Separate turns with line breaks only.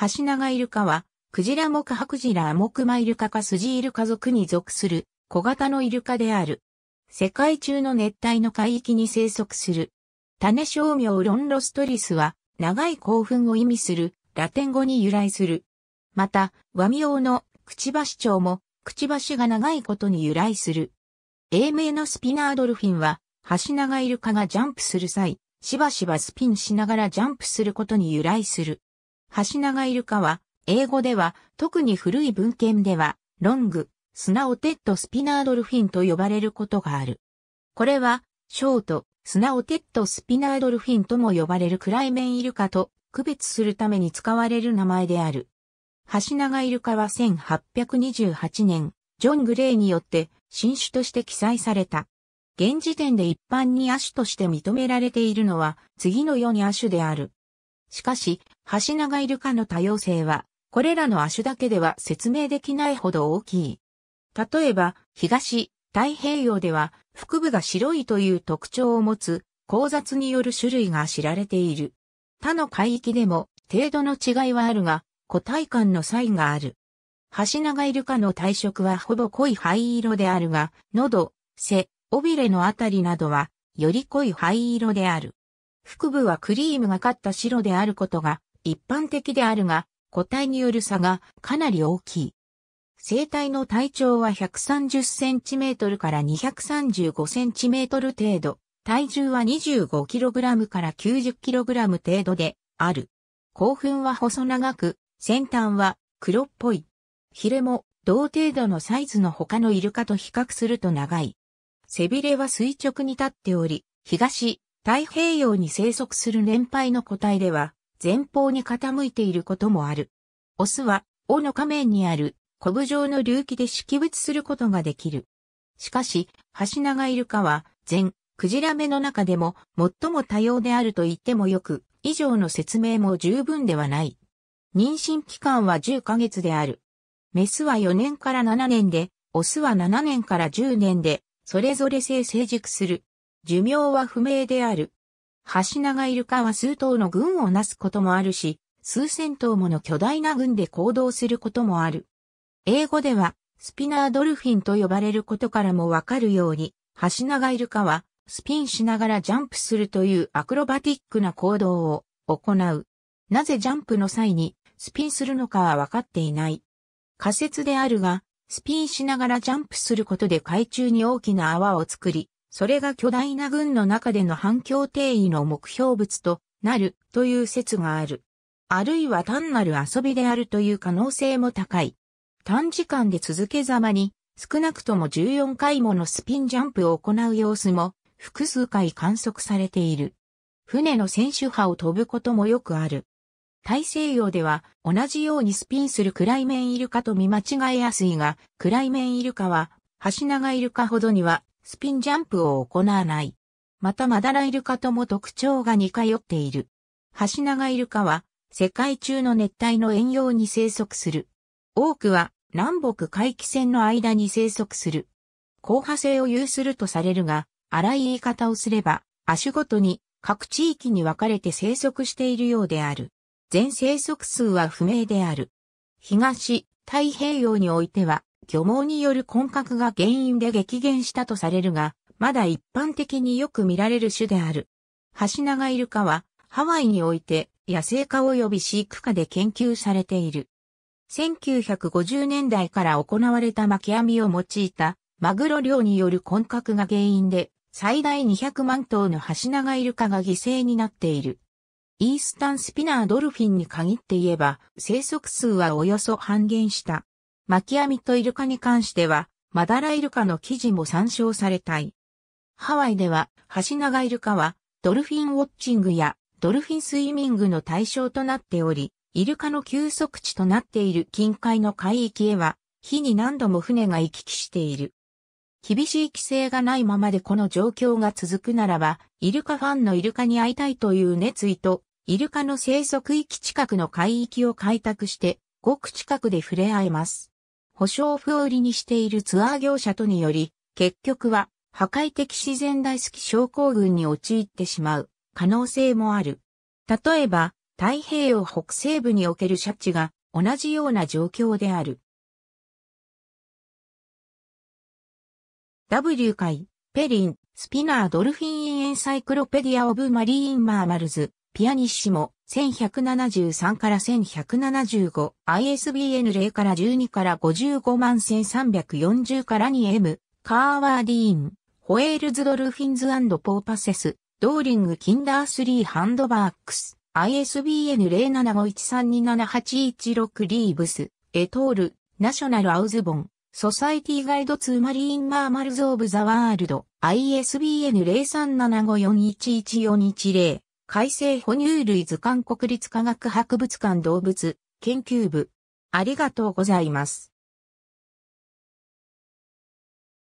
ハシナガイルカは、クジラクハクジラアモクマイルカかスジイルカ族に属する小型のイルカである。世界中の熱帯の海域に生息する。種商名ロンロストリスは、長い興奮を意味するラテン語に由来する。また、和名のくちばし蝶も、くちばしが長いことに由来する。英名のスピナードルフィンは、ハシナガイルカがジャンプする際、しばしばスピンしながらジャンプすることに由来する。ハシナガイルカは、英語では、特に古い文献では、ロング、スナオテッドスピナードルフィンと呼ばれることがある。これは、ショート、スナオテッドスピナードルフィンとも呼ばれるクライメンイルカと区別するために使われる名前である。ハシナガイルカは1828年、ジョン・グレイによって新種として記載された。現時点で一般に亜種として認められているのは次のように亜種である。しかし、ハシナガイルカの多様性は、これらの亜種だけでは説明できないほど大きい。例えば、東、太平洋では、腹部が白いという特徴を持つ、交雑による種類が知られている。他の海域でも、程度の違いはあるが、個体間の差異がある。ハシナガイルカの体色はほぼ濃い灰色であるが、喉、背、尾びれのあたりなどは、より濃い灰色である。腹部はクリームがかった白であることが一般的であるが、個体による差がかなり大きい。生体の体長は 130cm から 235cm 程度、体重は 25kg から 90kg 程度である。興奮は細長く、先端は黒っぽい。ヒレも同程度のサイズの他のイルカと比較すると長い。背びれは垂直に立っており、東、太平洋に生息する年配の個体では、前方に傾いていることもある。オスは、尾の下面にある、コブ状の隆起で識別することができる。しかし、ハシナガイルカは、全、クジラ目の中でも、最も多様であると言ってもよく、以上の説明も十分ではない。妊娠期間は10ヶ月である。メスは4年から7年で、オスは7年から10年で、それぞれ性成熟する。寿命は不明である。ハシナガイルカは数頭の群をなすこともあるし、数千頭もの巨大な群で行動することもある。英語では、スピナードルフィンと呼ばれることからもわかるように、ハシナガイルカは、スピンしながらジャンプするというアクロバティックな行動を行う。なぜジャンプの際にスピンするのかはわかっていない。仮説であるが、スピンしながらジャンプすることで海中に大きな泡を作り、それが巨大な軍の中での反共定位の目標物となるという説がある。あるいは単なる遊びであるという可能性も高い。短時間で続けざまに少なくとも14回ものスピンジャンプを行う様子も複数回観測されている。船の選手波を飛ぶこともよくある。大西洋では同じようにスピンするクライメンイルカと見間違えやすいが、クライメンイルカは、ハシナガイルカほどにはスピンジャンプを行わない。またマダライルカとも特徴が似通っている。ハシナガイルカは世界中の熱帯の遠洋に生息する。多くは南北海岸線の間に生息する。硬派性を有するとされるが、荒い言い方をすれば、足ごとに各地域に分かれて生息しているようである。全生息数は不明である。東、太平洋においては、漁網による混獲が原因で激減したとされるが、まだ一般的によく見られる種である。ハシナガイルカは、ハワイにおいて野生化及び飼育下で研究されている。1950年代から行われた巻き網を用いたマグロ漁による混獲が原因で最大200万頭のハシナガイルカが犠牲になっている。イースタンスピナードルフィンに限って言えば生息数はおよそ半減した。巻き網とイルカに関しては、マダライルカの記事も参照されたい。ハワイでは、ハシナガイルカは、ドルフィンウォッチングやドルフィンスイミングの対象となっており、イルカの休息地となっている近海の海域へは、日に何度も船が行き来している。厳しい規制がないままでこの状況が続くならば、イルカファンのイルカに会いたいという熱意と、イルカの生息域近くの海域を開拓して、ごく近くで触れ合えます。保証不売りにしているツアー業者とにより、結局は破壊的自然大好き症候群に陥ってしまう可能性もある。例えば、太平洋北西部におけるシャチが同じような状況である。W 会、ペリン、スピナードルフィン・エンサイクロペディア・オブ・マリーン・マーマルズ、ピアニッシモ、1173から1175、ISBN 0から12から55万1340から 2M、カーワーディーン、ホエールズドルフィンズポーパセス、ドーリングキンダースリーハンドバークス、ISBN 0751327816リーブス、エトール、ナショナルアウズボン、ソサイティガイドツーマリーンマーマルズオブザワールド、ISBN 0375411410改正哺乳類図鑑国立科学博物館動物研究部。ありがとうございます。